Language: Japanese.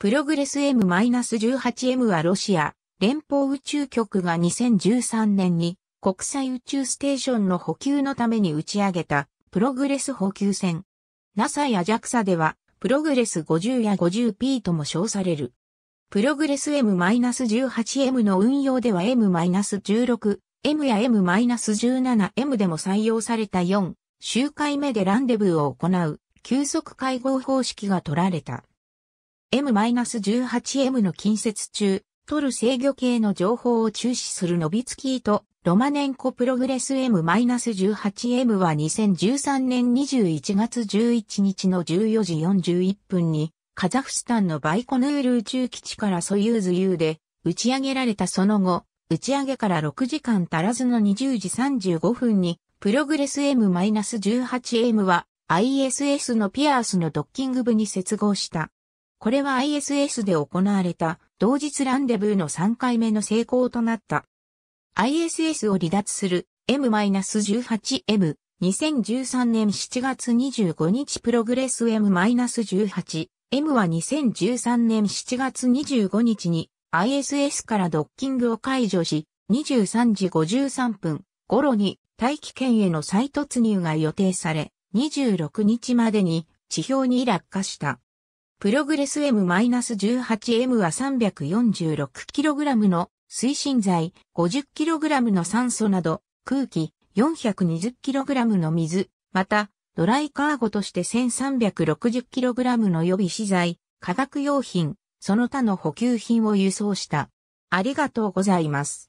プログレス M-18M はロシア連邦宇宙局が2013年に国際宇宙ステーションの補給のために打ち上げたプログレス補給船。NASA や JAXA ではプログレス50や 50P とも称される。プログレス M-18M の運用では M-16、M や M-17M でも採用された4、周回目でランデブーを行う、急速会合方式が取られた。M-18M の近接中、取る制御系の情報を注視するノビツキーとロマネンコプログレス M-18M は2013年21月11日の14時41分にカザフスタンのバイコヌール宇宙基地からソユーズ U で打ち上げられたその後、打ち上げから6時間足らずの20時35分にプログレス M-18M は ISS のピアースのドッキング部に接合した。これは ISS で行われた同日ランデブーの3回目の成功となった。ISS を離脱する M-18M 2013年7月25日プログレス M-18M は2013年7月25日に ISS からドッキングを解除し23時53分頃に大気圏への再突入が予定され26日までに地表に落下した。プログレス M-18M は 346kg の推進剤、50kg の酸素など、空気 420kg の水、また、ドライカーゴとして 1360kg の予備資材、化学用品、その他の補給品を輸送した。ありがとうございます。